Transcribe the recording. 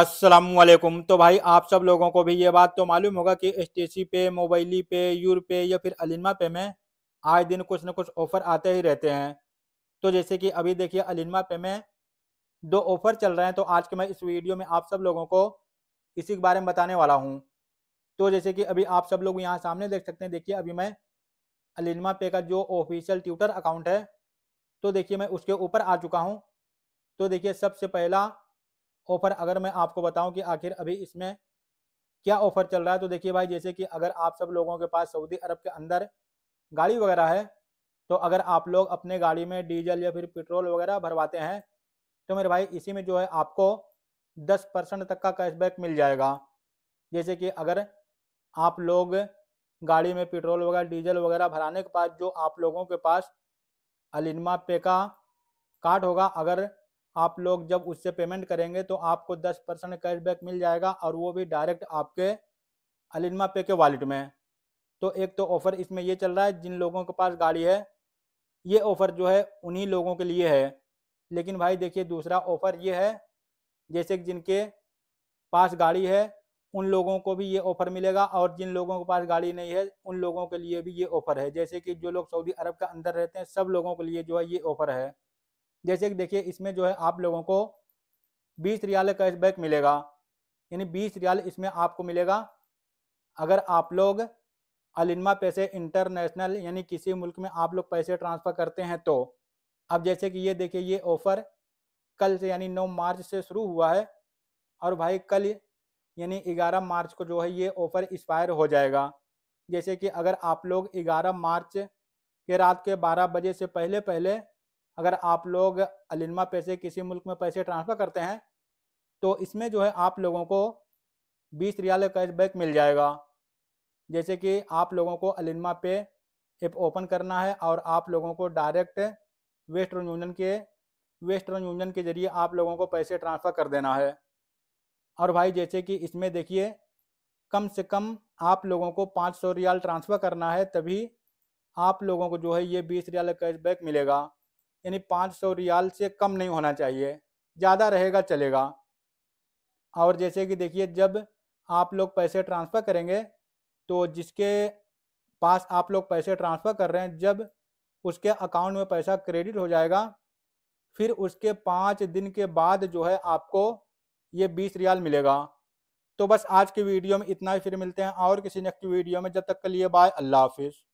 असलम तो भाई आप सब लोगों को भी ये बात तो मालूम होगा कि एस पे मोबाइली पे यूर पे या फिर अलिमा पे में आए दिन कुछ ना कुछ ऑफर आते ही रहते हैं तो जैसे कि अभी देखिए अलिमा पे में दो ऑफर चल रहे हैं तो आज के मैं इस वीडियो में आप सब लोगों को इसी के बारे में बताने वाला हूँ तो जैसे कि अभी आप सब लोग यहाँ सामने देख सकते हैं देखिए अभी मैं अलिमा पे का जो ऑफिशियल ट्विटर अकाउंट है तो देखिए मैं उसके ऊपर आ चुका हूँ तो देखिए सबसे पहला ऑफर अगर मैं आपको बताऊं कि आखिर अभी इसमें क्या ऑफर चल रहा है तो देखिए भाई जैसे कि अगर आप सब लोगों के पास सऊदी अरब के अंदर गाड़ी वगैरह है तो अगर आप लोग अपने गाड़ी में डीजल या फिर पेट्रोल वगैरह भरवाते हैं तो मेरे भाई इसी में जो है आपको दस परसेंट तक का कैशबैक मिल जाएगा जैसे कि अगर आप लोग गाड़ी में पेट्रोल वगैरह डीजल वगैरह भराने के बाद जो आप लोगों के पास अलिनमा पे का कार्ड होगा अगर आप लोग जब उससे पेमेंट करेंगे तो आपको दस परसेंट कैशबैक मिल जाएगा और वो भी डायरेक्ट आपके अलिनमा पे के वॉलेट में तो एक तो ऑफ़र इसमें ये चल रहा है जिन लोगों के पास गाड़ी है ये ऑफ़र जो है उन्हीं लोगों के लिए है लेकिन भाई देखिए दूसरा ऑफ़र ये है जैसे जिनके पास गाड़ी है उन लोगों को भी ये ऑफ़र मिलेगा और जिन लोगों के पास गाड़ी नहीं है उन लोगों के लिए भी ये ऑफ़र है जैसे कि जो लोग सऊदी अरब के अंदर रहते हैं सब लोगों के लिए जो है ये ऑफ़र है जैसे कि देखिए इसमें जो है आप लोगों को बीस रियाल कैशबैक मिलेगा यानी बीस रियाल इसमें आपको मिलेगा अगर आप लोग अलिमा पैसे इंटरनेशनल यानी किसी मुल्क में आप लोग पैसे ट्रांसफ़र करते हैं तो अब जैसे कि ये देखिए ये ऑफ़र कल से यानी 9 मार्च से शुरू हुआ है और भाई कल यानी 11 मार्च को जो है ये ऑफ़र एक्सपायर हो जाएगा जैसे कि अगर आप लोग 11 मार्च के रात के 12 बजे से पहले पहले अगर आप लोग अलिनमा पैसे किसी मुल्क में पैसे ट्रांसफर करते हैं तो इसमें जो है आप लोगों को बीस रियाल कैशबैक मिल जाएगा जैसे कि आप लोगों को अलिनमा पे ऐप ओपन करना है और आप लोगों को डायरेक्ट वेस्टर्न यूनियन के वेस्टर्न यूनियन के जरिए आप लोगों को पैसे ट्रांसफ़र कर देना है और भाई जैसे कि इसमें देखिए कम से कम आप लोगों को पाँच सौ रियाल ट्रांसफ़र करना है तभी आप लोगों को जो है ये बीस रियाल कैशबैक मिलेगा यानी पाँच सौ रियाल से कम नहीं होना चाहिए ज़्यादा रहेगा चलेगा और जैसे कि देखिए जब आप लोग पैसे ट्रांसफ़र करेंगे तो जिसके पास आप लोग पैसे ट्रांसफ़र कर रहे हैं जब उसके अकाउंट में पैसा क्रेडिट हो जाएगा फिर उसके पाँच दिन के बाद जो है आपको ये बीस रियाल मिलेगा तो बस आज के वीडियो में इतना ही फिर मिलते हैं और किसी नेक्स्ट वीडियो में जब तक के लिए बाय अल्लाह हाफिज़